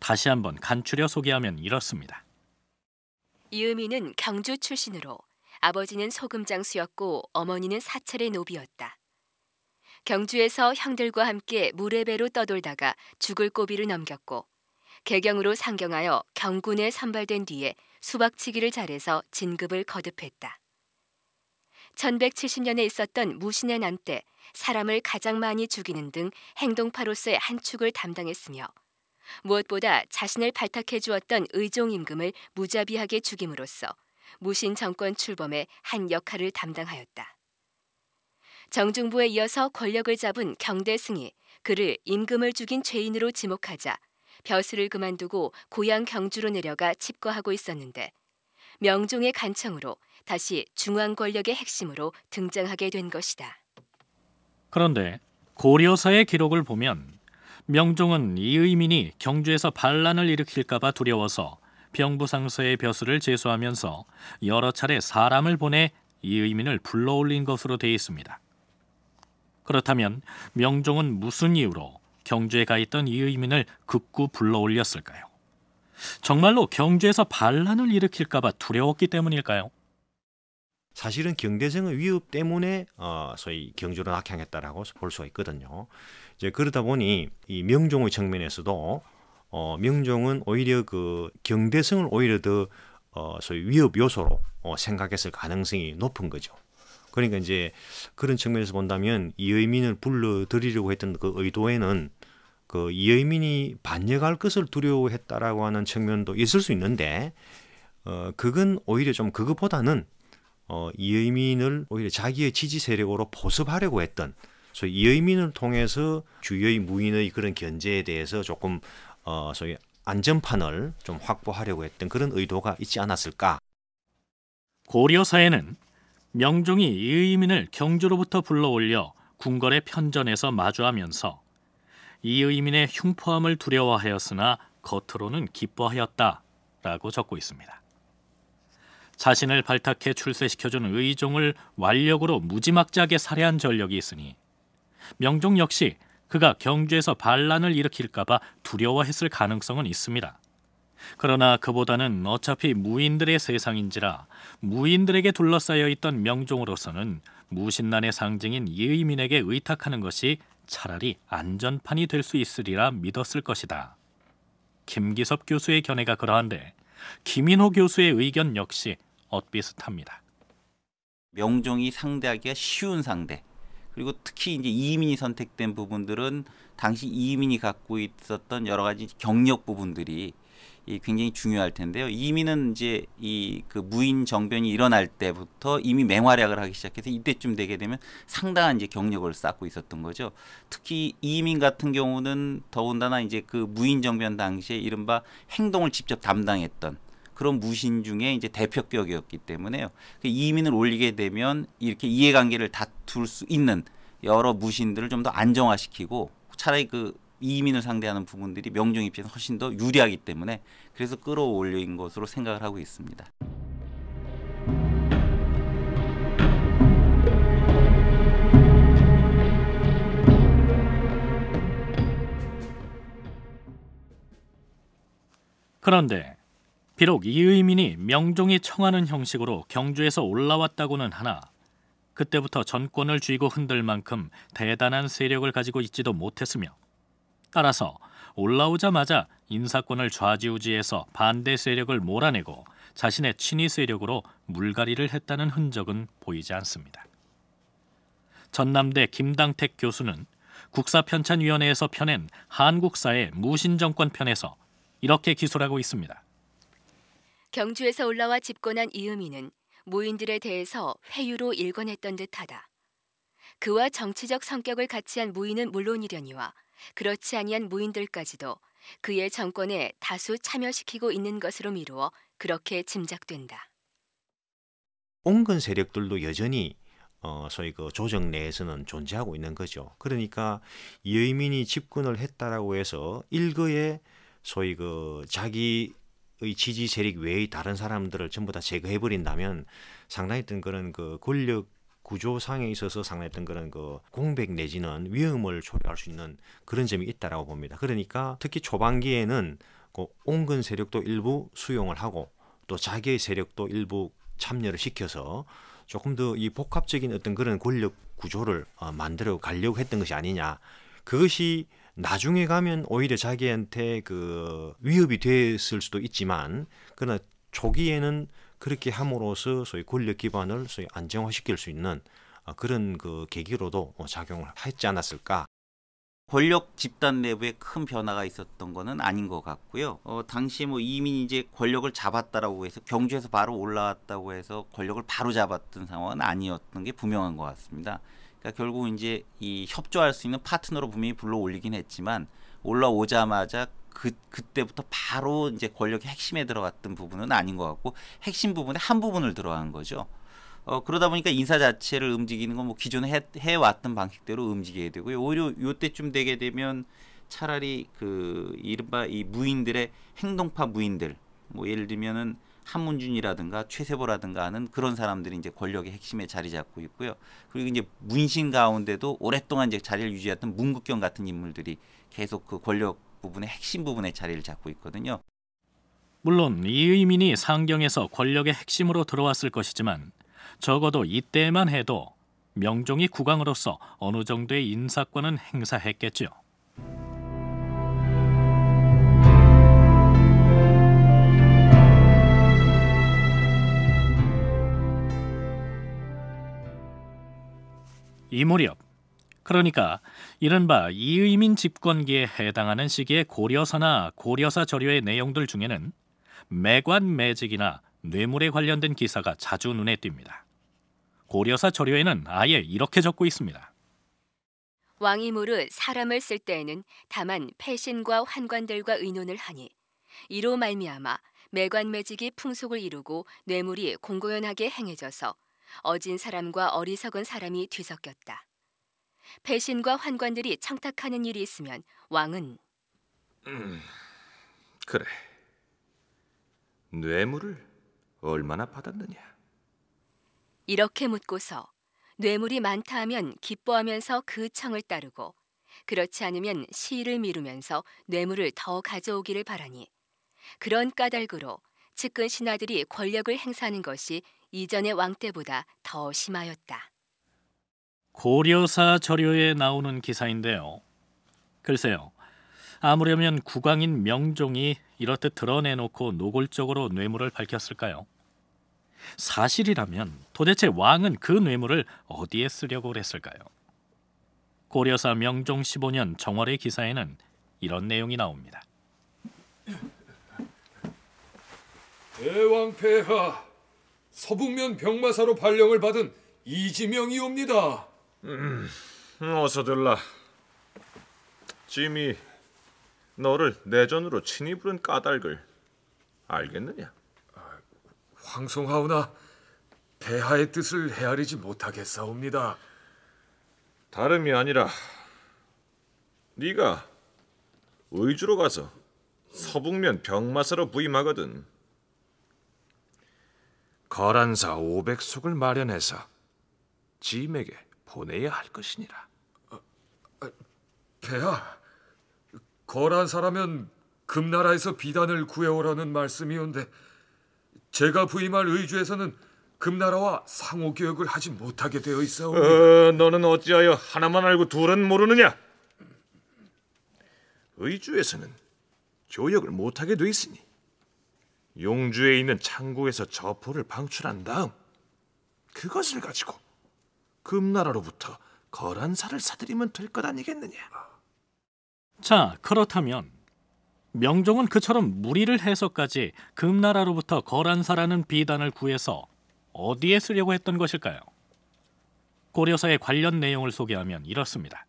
다시 한번 간추려 소개하면 이렇습니다. 이의민은 경주 출신으로 아버지는 소금장수였고 어머니는 사찰의 노비였다. 경주에서 형들과 함께 무례배로 떠돌다가 죽을 고비를 넘겼고 개경으로 상경하여 경군에 선발된 뒤에 수박치기를 잘해서 진급을 거듭했다. 1170년에 있었던 무신의 난때 사람을 가장 많이 죽이는 등 행동파로서의 한 축을 담당했으며 무엇보다 자신을 발탁해 주었던 의종 임금을 무자비하게 죽임으로써 무신 정권 출범의 한 역할을 담당하였다. 정중부에 이어서 권력을 잡은 경대승이 그를 임금을 죽인 죄인으로 지목하자 벼슬을 그만두고 고향 경주로 내려가 집거하고 있었는데 명종의 간청으로 다시 중앙 권력의 핵심으로 등장하게 된 것이다. 그런데 고려사의 기록을 보면 명종은 이의민이 경주에서 반란을 일으킬까봐 두려워서 병부상서의 벼슬을 제소하면서 여러 차례 사람을 보내 이의민을 불러올린 것으로 되 있습니다. 그렇다면 명종은 무슨 이유로 경주에 가 있던 이의민을 극구 불러올렸을까요? 정말로 경주에서 반란을 일으킬까봐 두려웠기 때문일까요? 사실은 경대성의 위협 때문에 어, 소위 경주를 악행했다라고 볼 수가 있거든요. 이제 그러다 보니 이 명종의 측면에서도 어, 명종은 오히려 그 경대성을 오히려 더 어, 소위 위협 요소로 어, 생각했을 가능성이 높은 거죠. 그러니까 이제 그런 측면에서 본다면 이의민을 불러들이려고 했던 그 의도에는 그 이의민이 반역할 것을 두려워했다라고 하는 측면도 있을 수 있는데 어 그건 오히려 좀 그것보다는 어 이의민을 오히려 자기의 지지 세력으로 보습하려고 했던 소위 이의민을 통해서 주의 무인의 그런 견제에 대해서 조금 어 소위 안전판을 좀 확보하려고 했던 그런 의도가 있지 않았을까? 고려 사에는 명종이 이의민을 경주로부터 불러올려 궁궐의 편전에서 마주하면서 이의민의 흉포함을 두려워하였으나 겉으로는 기뻐하였다라고 적고 있습니다. 자신을 발탁해 출세시켜준 의종을 완력으로 무지막지하게 살해한 전력이 있으니 명종 역시 그가 경주에서 반란을 일으킬까봐 두려워했을 가능성은 있습니다. 그러나 그보다는 어차피 무인들의 세상인지라 무인들에게 둘러싸여 있던 명종으로서는 무신란의 상징인 예의민에게 의탁하는 것이 차라리 안전판이 될 수 있으리라 믿었을 것이다. 김기섭 교수의 견해가 그러한데 김인호 교수의 의견 역시 엇비슷합니다. 명종이 상대하기가 쉬운 상대. 그리고 특히 이제 이민이 선택된 부분들은 당시 이민이 갖고 있었던 여러 가지 경력 부분들이 이 굉장히 중요할 텐데요. 이미는 이제 이 그 무인 정변이 일어날 때부터 이미 맹활약을 하기 시작해서 이때쯤 되게 되면 상당한 이제 경력을 쌓고 있었던 거죠. 특히 이민 같은 경우는 더군다나 이제 그 무인 정변 당시에 이른바 행동을 직접 담당했던 그런 무신 중에 이제 대표격이었기 때문에요. 그 이민을 올리게 되면 이렇게 이해관계를 다툴 수 있는 여러 무신들을 좀 더 안정화시키고 차라리 그 이민을 상대하는 부분들이 명중 입장에서 훨씬 더 유리하기 때문에 그래서 끌어올린 것으로 생각을 하고 있습니다. 그런데 비록 이의민이 명종이 청하는 형식으로 경주에서 올라왔다고는 하나 그때부터 전권을 쥐고 흔들 만큼 대단한 세력을 가지고 있지도 못했으며 따라서 올라오자마자 인사권을 좌지우지해서 반대 세력을 몰아내고 자신의 친위 세력으로 물갈이를 했다는 흔적은 보이지 않습니다. 전남대 김당택 교수는 국사편찬위원회에서 펴낸 한국사의 무신정권 편에서 이렇게 기술하고 있습니다. 경주에서 올라와 집권한 이음이는 무인들에 대해서 회유로 일관했던 듯하다. 그와 정치적 성격을 같이한 무인은 물론이려니와 그렇지 아니한 무인들까지도 그의 정권에 다수 참여시키고 있는 것으로 미루어 그렇게 짐작된다. 온건 세력들도 여전히 어, 소위 그 조정 내에서는 존재하고 있는 거죠. 그러니까 여의민이 집권을 했다라고 해서 일거에 소위 그 자기의 지지 세력 외의 다른 사람들을 전부 다 제거해 버린다면 상당히 뜬 그런 그 권력 구조상에 있어서 상당했던 그런 그 공백 내지는 위험을 초래할 수 있는 그런 점이 있다라고 봅니다. 그러니까 특히 초반기에는 그 온근 세력도 일부 수용을 하고 또 자기의 세력도 일부 참여를 시켜서 조금 더 이 복합적인 어떤 그런 권력 구조를 어, 만들어 가려고 했던 것이 아니냐. 그것이 나중에 가면 오히려 자기한테 그 위협이 됐을 수도 있지만 그러나 초기에는 그렇게 함으로써 소위 권력 기반을 소위 안정화시킬 수 있는 어, 그런 그 계기로도 어, 작용을 했지 않았을까. 권력 집단 내부에 큰 변화가 있었던 거는 아닌 것 같고요. 어, 당시 뭐이민 이제 권력을 잡았다라고 해서 경주에서 바로 올라왔다고 해서 권력을 바로 잡았던 상황은 아니었던 게 분명한 것 같습니다. 그러니까 결국 이제 이 협조할 수 있는 파트너로 분명히 불러 올리긴 했지만 올라오자마자 그 그때부터 바로 이제 권력의 핵심에 들어갔던 부분은 아닌 것 같고 핵심 부분의 한 부분을 들어간 거죠. 어, 그러다 보니까 인사 자체를 움직이는 건 뭐 기존에 해, 해왔던 방식대로 움직여야 되고요. 오히려 요때쯤 되게 되면 차라리 그 이른바 이 무인들의 행동파 무인들 뭐 예를 들면은 한문준이라든가 최세보라든가 하는 그런 사람들이 이제 권력의 핵심에 자리 잡고 있고요. 그리고 이제 문신 가운데도 오랫동안 이제 자리를 유지했던 문국경 같은 인물들이 계속 그 권력 부분의 핵심 부분의 자리를 잡고 있거든요. 물론 이의민이 상경에서 권력의 핵심으로 들어왔을 것이지만 적어도 이때만 해도 명종이 국왕으로서 어느 정도의 인사권은 행사했겠죠이 무렵 그러니까 이른바 이의민 집권기에 해당하는 시기의 고려서나 고려사 저료의 내용들 중에는 매관 매직이나 뇌물에 관련된 기사가 자주 눈에 띕니다. 고려사 저료에는 아예 이렇게 적고 있습니다. 왕이무르 사람을 쓸 때에는 다만 패신과 환관들과 의논을 하니 이로 말미암아 매관매직이 풍속을 이루고 뇌물이 공고연하게 행해져서 어진 사람과 어리석은 사람이 뒤섞였다. 배신과 환관들이 청탁하는 일이 있으면 왕은 음, 그래. 뇌물을 얼마나 받았느냐? 이렇게 묻고서 뇌물이 많다 하면 기뻐하면서 그 청을 따르고 그렇지 않으면 시일을 미루면서 뇌물을 더 가져오기를 바라니 그런 까닭으로 측근 신하들이 권력을 행사하는 것이 이전의 왕 때보다 더 심하였다. 고려사 절효에 나오는 기사인데요. 글쎄요. 아무려면 국왕인 명종이 이렇듯 드러내놓고 노골적으로 뇌물을 밝혔을까요? 사실이라면 도대체 왕은 그 뇌물을 어디에 쓰려고 했을까요? 고려사 명종 15년 정월의 기사에는 이런 내용이 나옵니다. 대왕폐하 서북면 병마사로 발령을 받은 이지명이옵니다. 음, 어서 들라. 짐이 너를 내전으로 친히 부른 까닭을 알겠느냐? 아, 황송하오나 대하의 뜻을 헤아리지 못하게싸웁니다 다름이 아니라 네가 의주로 가서 서북면 병마사로 부임하거든. 거란사 500속을 마련해서 짐에게 보내야 할 것이니라. 아, 아, 배야, 거란 사람은 금나라에서 비단을 구해오라는 말씀이온데 제가 부임할 의주에서는 금나라와 상호 교역을 하지 못하게 되어 있어. 어, 너는 어찌하여 하나만 알고 둘은 모르느냐? 의주에서는 교역을 못하게 돼 있으니 용주에 있는 창고에서 저포를 방출한 다음 그것을 가지고 금나라로부터 거란사를 사들이면 될 것 아니겠느냐. 자, 그렇다면 명종은 그처럼 무리를 해서까지 금나라로부터 거란사라는 비단을 구해서 어디에 쓰려고 했던 것일까요? 고려사의 관련 내용을 소개하면 이렇습니다.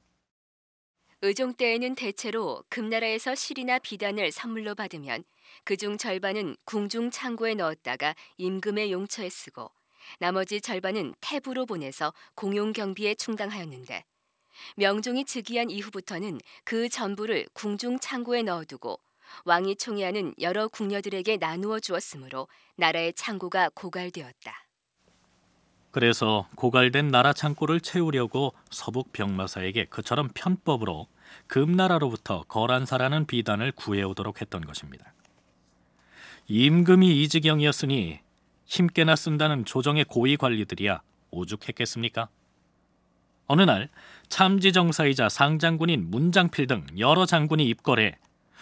의종 때에는 대체로 금나라에서 실이나 비단을 선물로 받으면 그중 절반은 궁중 창고에 넣었다가 임금의 용처에 쓰고 나머지 절반은 태부로 보내서 공용 경비에 충당하였는데 명종이 즉위한 이후부터는 그 전부를 궁중 창고에 넣어두고 왕이 총애하는 여러 궁녀들에게 나누어 주었으므로 나라의 창고가 고갈되었다. 그래서 고갈된 나라 창고를 채우려고 서북 병마사에게 그처럼 편법으로 금나라로부터 거란사라는 비단을 구해오도록 했던 것입니다. 임금이 이지경이었으니 힘께나 쓴다는 조정의 고위 관리들이야 오죽했겠습니까? 어느 날 참지정사이자 상장군인 문장필 등 여러 장군이 입궐해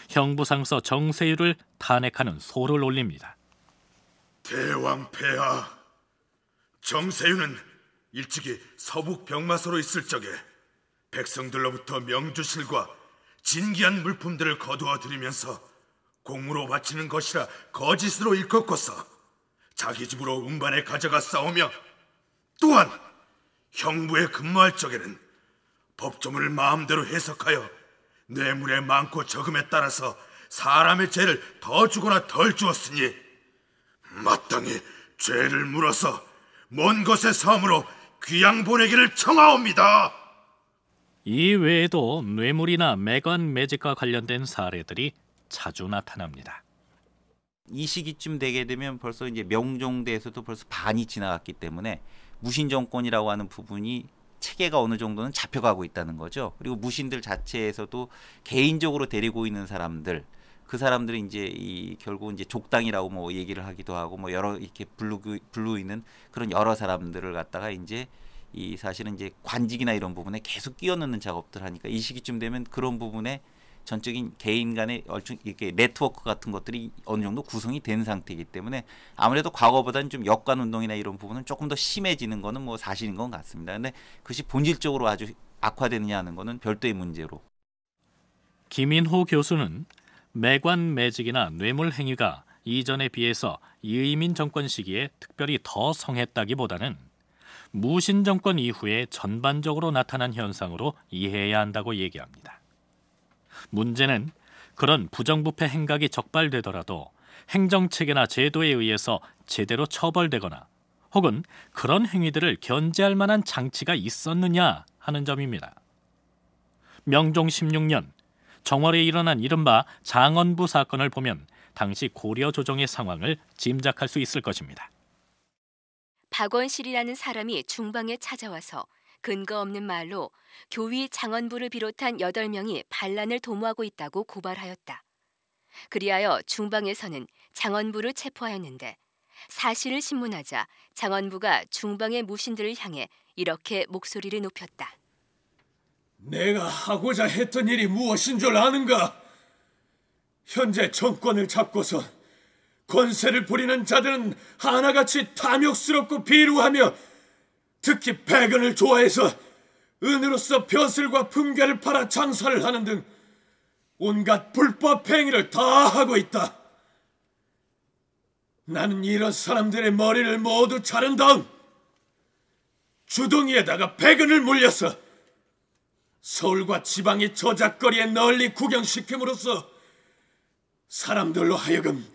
형부상서 정세유를 탄핵하는 소를 올립니다. 대왕 폐하 정세유는 일찍이 서북 병마소로 있을 적에 백성들로부터 명주실과 진귀한 물품들을 거두어 들이면서 공으로 바치는 것이라 거짓으로 일컫고서 자기 집으로 음반에 가져가 싸우며 또한 형부에 근무할 적에는 법조문을 마음대로 해석하여 뇌물의 많고 적음에 따라서 사람의 죄를 더 주거나 덜 주었으니 마땅히 죄를 물어서 먼 곳의 섬으로 귀양 보내기를 청하옵니다. 이 외에도 뇌물이나 매건 매직과 관련된 사례들이 자주 나타납니다. 이 시기쯤 되게 되면 벌써 이제 명종대에서도 벌써 반이 지나갔기 때문에 무신 정권이라고 하는 부분이 체계가 어느 정도는 잡혀가고 있다는 거죠. 그리고 무신들 자체에서도 개인적으로 데리고 있는 사람들 그 사람들이 이제 이 결국 이제 족당이라고 뭐 얘기를 하기도 하고 뭐 여러 이렇게 불르 불르있는 그런 여러 사람들을 갖다가 이제 이 사실은 이제 관직이나 이런 부분에 계속 끼워 넣는 작업들 하니까 이 시기쯤 되면 그런 부분에 전적인 개인 간의 얼추 이렇게 네트워크 같은 것들이 어느 정도 구성이 된 상태이기 때문에 아무래도 과거보다는 좀 역관 운동이나 이런 부분은 조금 더 심해지는 거는 뭐 사실인 것 같습니다. 근데 그것이 본질적으로 아주 악화되느냐 하는 거는 별도의 문제로. 김인호 교수는 매관 매직이나 뇌물 행위가 이전에 비해서 이의민 정권 시기에 특별히 더 성했다기보다는 무신 정권 이후에 전반적으로 나타난 현상으로 이해해야 한다고 얘기합니다. 문제는 그런 부정부패 행각이 적발되더라도 행정체계나 제도에 의해서 제대로 처벌되거나 혹은 그런 행위들을 견제할 만한 장치가 있었느냐 하는 점입니다. 명종 16년 정월에 일어난 이른바 장원부 사건을 보면 당시 고려 조정의 상황을 짐작할 수 있을 것입니다. 박원실이라는 사람이 중방에 찾아와서 근거 없는 말로 교위 장원부를 비롯한 8명이 반란을 도모하고 있다고 고발하였다. 그리하여 중방에서는 장원부를 체포하였는데 사실을 신문하자 장원부가 중방의 무신들을 향해 이렇게 목소리를 높였다. 내가 하고자 했던 일이 무엇인 줄 아는가? 현재 정권을 잡고서 권세를 부리는 자들은 하나같이 탐욕스럽고 비루하며 특히 백은을 좋아해서 은으로써 벼슬과 품계를 팔아 장사를 하는 등 온갖 불법 행위를 다 하고 있다. 나는 이런 사람들의 머리를 모두 자른 다음 주둥이에다가 백은을 물려서 서울과 지방의 저작거리에 널리 구경시킴으로써 사람들로 하여금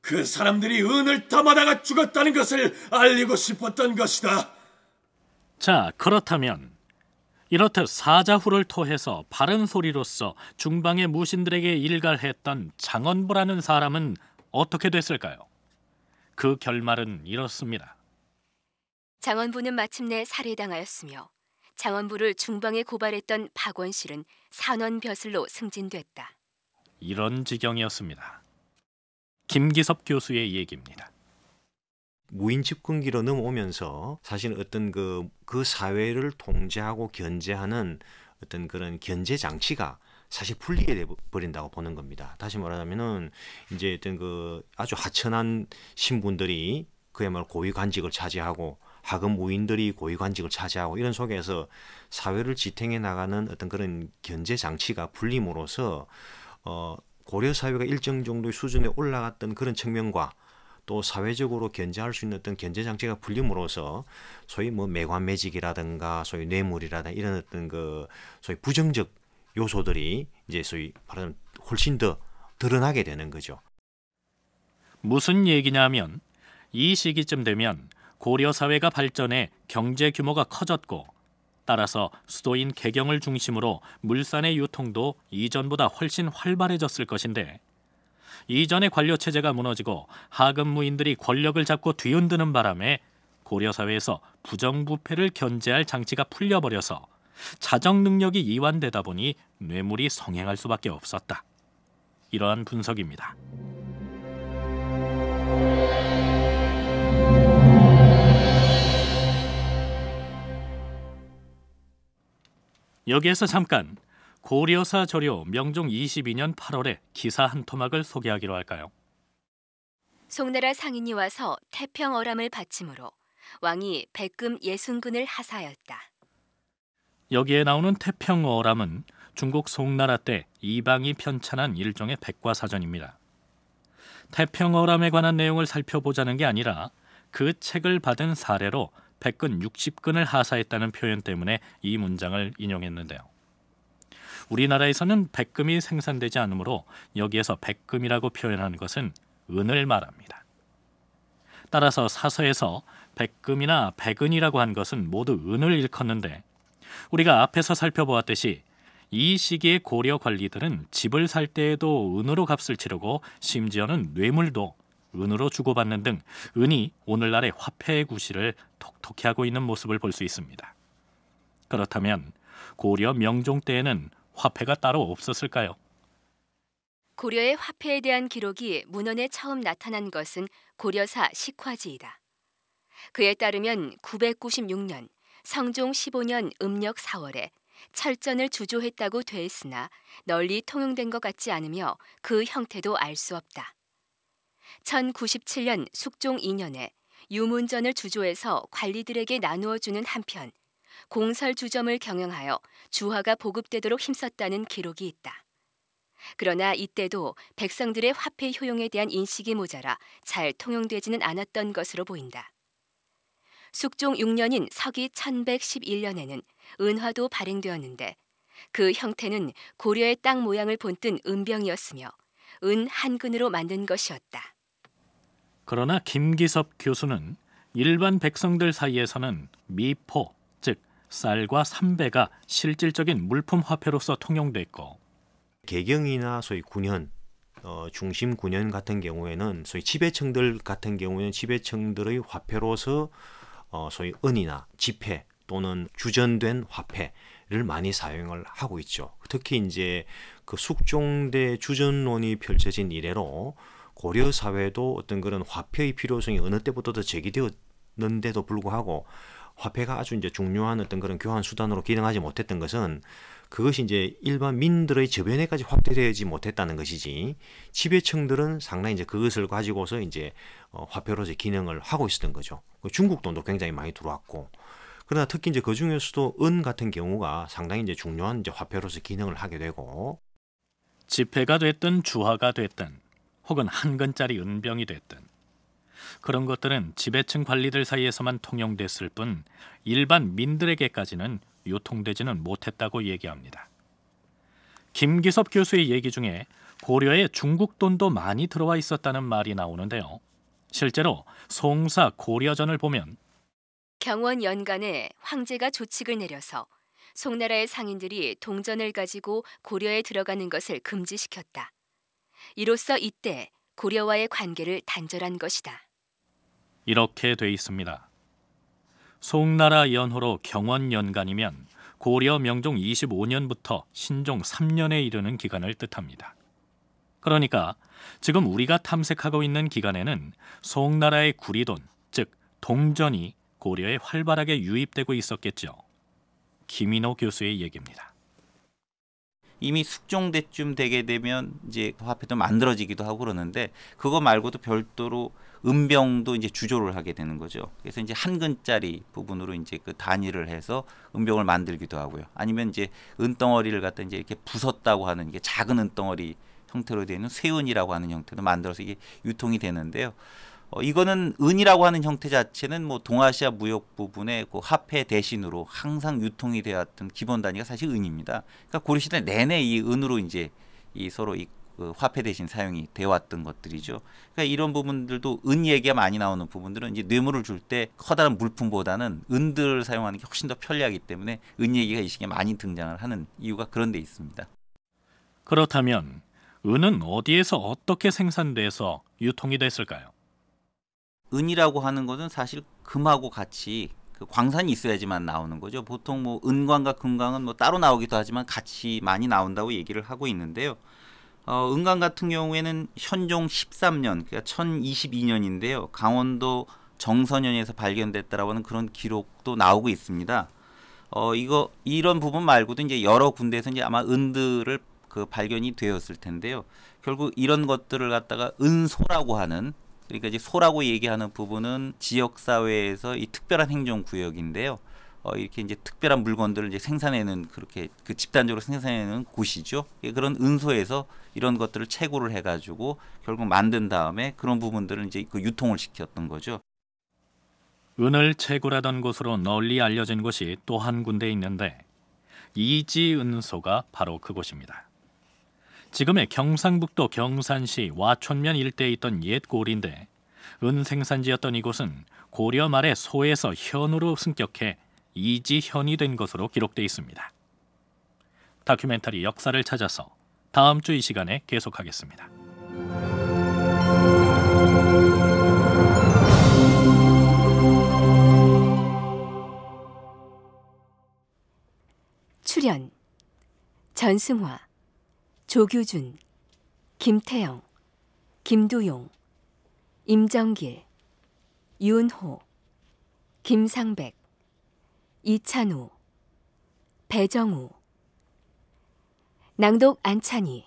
그 사람들이 은을 담아다가 죽었다는 것을 알리고 싶었던 것이다. 자, 그렇다면 이렇듯 사자후를 토해서 바른 소리로서 중방의 무신들에게 일갈했던 장원부라는 사람은 어떻게 됐을까요? 그 결말은 이렇습니다. 장원부는 마침내 살해당하였으며 장원부를 중방에 고발했던 박원실은 산원벼슬로 승진됐다. 이런 지경이었습니다. 김기섭 교수의 얘기입니다. 무인 집권기로 넘어오면서 사실 어떤 그, 그 사회를 통제하고 견제하는 어떤 그런 견제 장치가 사실 풀리게 돼 버린다고 보는 겁니다. 다시 말하자면은 이제 어떤 그 아주 하천한 신분들이 그야말로 고위 관직을 차지하고 하급 무인들이 고위 관직을 차지하고 이런 속에서 사회를 지탱해 나가는 어떤 그런 견제 장치가 풀림으로써 어 고려 사회가 일정 정도의 수준에 올라갔던 그런 측면과 또 사회적으로 견제할 수 있는 어떤 견제 장치가 풀림으로써 소위 뭐 매관매직이라든가 소위 뇌물이라든가 이런 어떤 그 소위 부정적 요소들이 이제 소위 말하자면 훨씬 더 드러나게 되는 거죠. 무슨 얘기냐면 이 시기쯤 되면 고려 사회가 발전해 경제 규모가 커졌고 따라서 수도인 개경을 중심으로 물산의 유통도 이전보다 훨씬 활발해졌을 것인데 이전의 관료 체제가 무너지고 하급무인들이 권력을 잡고 뒤흔드는 바람에 고려 사회에서 부정부패를 견제할 장치가 풀려버려서 자정 능력이 이완되다 보니 뇌물이 성행할 수밖에 없었다. 이러한 분석입니다. 여기에서 잠깐 고려사 저료 명종 22년 8월에 기사 한 토막을 소개하기로 할까요? 송나라 상인이 와서 태평 어람을 바침으로 왕이 백금 예순군을 하사였다 여기에 나오는 태평 어람은 중국 송나라 때 이방이 편찬한 일종의 백과사전입니다. 태평 어람에 관한 내용을 살펴보자는 게 아니라 그 책을 받은 사례로 백근 60근을 하사했다는 표현 때문에 이 문장을 인용했는데요. 우리나라에서는 백금이 생산되지 않으므로 여기에서 백금이라고 표현하는 것은 은을 말합니다. 따라서 사서에서 백금이나 백은이라고 한 것은 모두 은을 일컫는데 우리가 앞에서 살펴보았듯이 이 시기의 고려 관리들은 집을 살 때에도 은으로 값을 치르고 심지어는 뇌물도 은으로 주고받는 등 은이 오늘날의 화폐의 구실을 톡톡히 하고 있는 모습을 볼 수 있습니다. 그렇다면 고려 명종 때에는 화폐가 따로 없었을까요? 고려의 화폐에 대한 기록이 문헌에 처음 나타난 것은 고려사 식화지이다. 그에 따르면 996년 성종 15년 음력 4월에 철전을 주조했다고 돼 있으나 널리 통용된 것 같지 않으며 그 형태도 알 수 없다. 1097년 숙종 2년에 유문전을 주조해서 관리들에게 나누어 주는 한편 공설 주점을 경영하여 주화가 보급되도록 힘썼다는 기록이 있다. 그러나 이때도 백성들의 화폐 효용에 대한 인식이 모자라 잘 통용되지는 않았던 것으로 보인다. 숙종 6년인 서기 1111년에는 은화도 발행되었는데 그 형태는 고려의 땅 모양을 본뜬 은병이었으며 은 한 근으로 만든 것이었다. 그러나 김기섭 교수는 일반 백성들 사이에서는 미포, 쌀과 삼배가 실질적인 물품 화폐로서 통용됐고 개경이나 소위 군현 어, 중심 군현 같은 경우에는 소위 지배층들 같은 경우에는 지배층들의 화폐로서 어, 소위 은이나 지폐 또는 주전된 화폐를 많이 사용을 하고 있죠. 특히 이제 그 숙종대 주전론이 펼쳐진 이래로 고려 사회도 어떤 그런 화폐의 필요성이 어느 때부터도 제기되었는데도 불구하고 화폐가 아주 이제 중요한 어떤 그런 교환 수단으로 기능하지 못했던 것은 그것이 이제 일반 민들의 저변에까지 확대되지 못했다는 것이지 지배층들은 상당히 이제 그것을 가지고서 이제 어, 화폐로서 기능을 하고 있었던 거죠. 그 중국 돈도 굉장히 많이 들어왔고 그러나 특히 이제 그 중에서도 은 같은 경우가 상당히 이제 중요한 이제 화폐로서 기능을 하게 되고 지폐가 됐든 주화가 됐든 혹은 한 건짜리 은병이 됐든 그런 것들은 지배층 관리들 사이에서만 통용됐을 뿐 일반 민들에게까지는 유통되지는 못했다고 얘기합니다. 김기섭 교수의 얘기 중에 고려에 중국 돈도 많이 들어와 있었다는 말이 나오는데요. 실제로 송사 고려전을 보면 경원 연간에 황제가 조칙을 내려서 송나라의 상인들이 동전을 가지고 고려에 들어가는 것을 금지시켰다. 이로써 이때 고려와의 관계를 단절한 것이다. 이렇게 돼 있습니다. 송나라 연호로 경원 연간이면 고려 명종 25년부터 신종 3년에 이르는 기간을 뜻합니다. 그러니까 지금 우리가 탐색하고 있는 기간에는 송나라의 구리돈, 즉 동전이 고려에 활발하게 유입되고 있었겠죠. 김인호 교수의 얘기입니다. 이미 숙종대쯤 되게 되면 이제 그 화폐도 만들어지기도 하고 그러는데 그거 말고도 별도로 음병도 이제 주조를 하게 되는 거죠. 그래서 이제 한 근짜리 부분으로 이제 그 단위를 해서 음병을 만들기도 하고요. 아니면 이제 은덩어리를 갖다 이제 이렇게 부쉈다고 하는 이게 작은 은덩어리 형태로 되는 쇠은이라고 하는 형태도 만들어서 이게 유통이 되는데요. 어, 이거는 은이라고 하는 형태 자체는 뭐 동아시아 무역 부분의 그 화폐 대신으로 항상 유통이 되었던 기본 단위가 사실 은입니다. 그러니까 고려 시대 내내 이 은으로 이제 이 서로 이그 화폐 대신 사용이 되어왔던 것들이죠. 그러니까 이런 부분들도 은 얘기가 많이 나오는 부분들은 이제 뇌물을 줄 때 커다란 물품보다는 은들을 사용하는 게 훨씬 더 편리하기 때문에 은 얘기가 이 시기에 많이 등장을 하는 이유가 그런 데 있습니다. 그렇다면 은은 어디에서 어떻게 생산돼서 유통이 됐을까요? 은이라고 하는 것은 사실 금하고 같이 그 광산이 있어야지만 나오는 거죠. 보통 뭐 은광과 금광은 뭐 따로 나오기도 하지만 같이 많이 나온다고 얘기를 하고 있는데요. 어, 은광 같은 경우에는 현종 13년, 그러니까 1022년인데요. 강원도 정선현에서 발견됐다라고 하는 그런 기록도 나오고 있습니다. 어, 이거 이런 부분 말고도 이제 여러 군데에서 이제 아마 은들을 그 발견이 되었을 텐데요. 결국 이런 것들을 갖다가 은소라고 하는 그러니까 이제 소라고 얘기하는 부분은 지역 사회에서 이 특별한 행정 구역인데요. 어, 이렇게 이제 특별한 물건들을 이제 생산해는 그렇게 그 집단적으로 생산해는 곳이죠. 예, 그런 은소에서 이런 것들을 채굴을 해가지고 결국 만든 다음에 그런 부분들을 이제 그 유통을 시켰던 거죠. 은을 채굴하던 곳으로 널리 알려진 곳이 또 한 군데 있는데 이지은소가 바로 그곳입니다. 지금의 경상북도 경산시 와촌면 일대에 있던 옛 고리인데 은 생산지였던 이곳은 고려 말에 소에서 현으로 승격해 이지현이 된 것으로 기록돼 있습니다. 다큐멘터리 역사를 찾아서 다음 주 이 시간에 계속하겠습니다. 출연 전승화 조규준, 김태영, 김두용, 임정길, 윤호, 김상백, 이찬우, 배정우, 낭독 안찬희,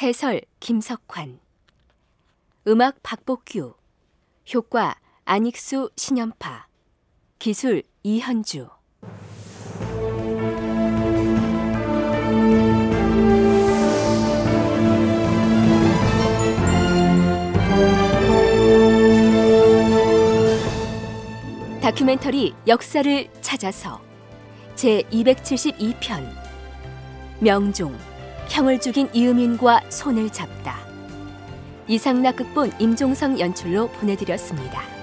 해설 김석환, 음악 박복규, 효과 안익수 신연파, 기술 이현주. 다큐멘터리 역사를 찾아서 제 272편 명종 형을 죽인 이음인과 손을 잡다 이상락 극본 임종성 연출로 보내드렸습니다.